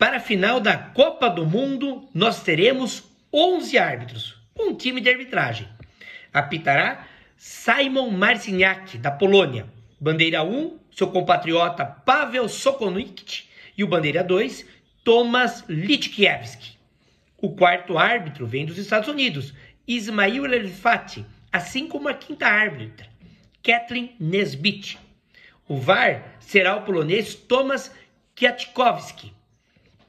Para a final da Copa do Mundo, nós teremos 11 árbitros, um time de arbitragem. Apitará Simon Marciniak, da Polônia. Bandeira 1, seu compatriota Pavel Sokonikt. E o bandeira 2, Thomas Litkiewski. O quarto árbitro vem dos Estados Unidos, Ismail Elfati, assim como a quinta árbitra, Kathleen Nesbitt. O VAR será o polonês Thomas Kwiatkowski.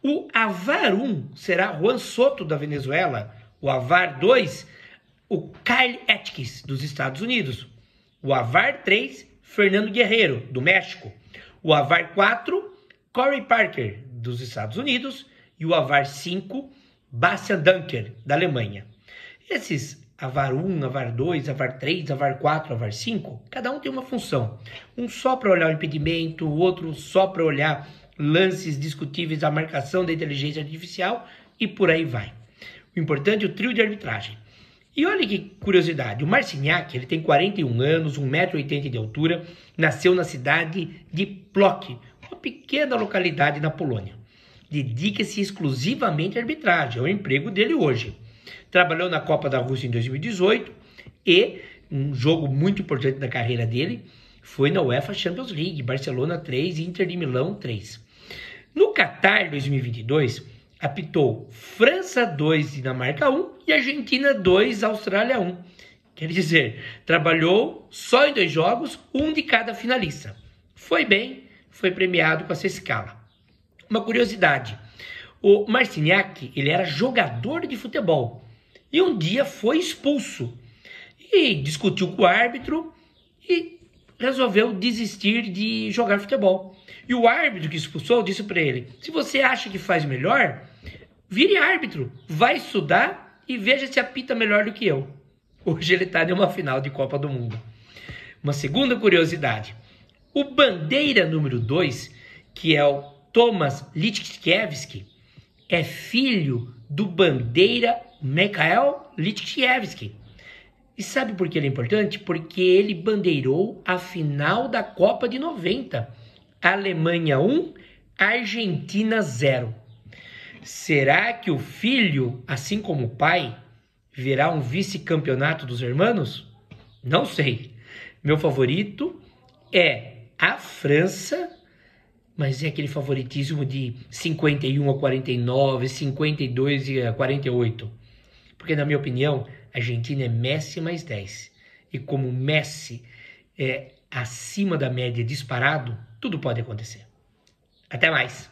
O Avar 1 será Juan Soto, da Venezuela. O Avar 2, o Kyle Atkins, dos Estados Unidos. O Avar 3, Fernando Guerreiro, do México. O Avar 4, Corey Parker, dos Estados Unidos. E o Avar 5, Bastian Dunker, da Alemanha. Esses Avar 1, Avar 2, Avar 3, Avar 4, Avar 5, cada um tem uma função. Um só para olhar o impedimento, o outro só para olhar lances discutíveis a marcação da inteligência artificial e por aí vai. O importante é o trio de arbitragem. E olha que curiosidade, o Marcignac, ele tem 41 anos, 1,80m de altura, nasceu na cidade de Plock, uma pequena localidade na Polônia. Dedica-se exclusivamente à arbitragem, é o emprego dele hoje. Trabalhou na Copa da Rússia em 2018 e um jogo muito importante da carreira dele foi na UEFA Champions League, Barcelona 3 Inter de Milão 3. No Qatar 2022, apitou França 2, Dinamarca 1 e Argentina 2, Austrália 1. Quer dizer, trabalhou só em dois jogos, um de cada finalista. Foi bem, foi premiado com essa escala. Uma curiosidade, o Marciniak, ele era jogador de futebol e um dia foi expulso e discutiu com o árbitro e resolveu desistir de jogar futebol. E o árbitro que expulsou disse para ele: se você acha que faz melhor, vire árbitro, vai estudar e veja se apita melhor do que eu. Hoje ele está em uma final de Copa do Mundo. Uma segunda curiosidade: o bandeira número 2, que é o Thomas Litkiewicz é filho do bandeira Mikhail Litkiewicz e sabe por que ele é importante? Porque ele bandeirou a final da Copa de 90. Alemanha 1, Argentina 0. Será que o filho, assim como o pai, verá um vice-campeonato dos hermanos? Não sei. Meu favorito é a França, mas é aquele favoritismo de 51 a 49, 52 a 48. Porque, na minha opinião, a Argentina é Messi mais 10. E como Messi é acima da média disparado, tudo pode acontecer. Até mais!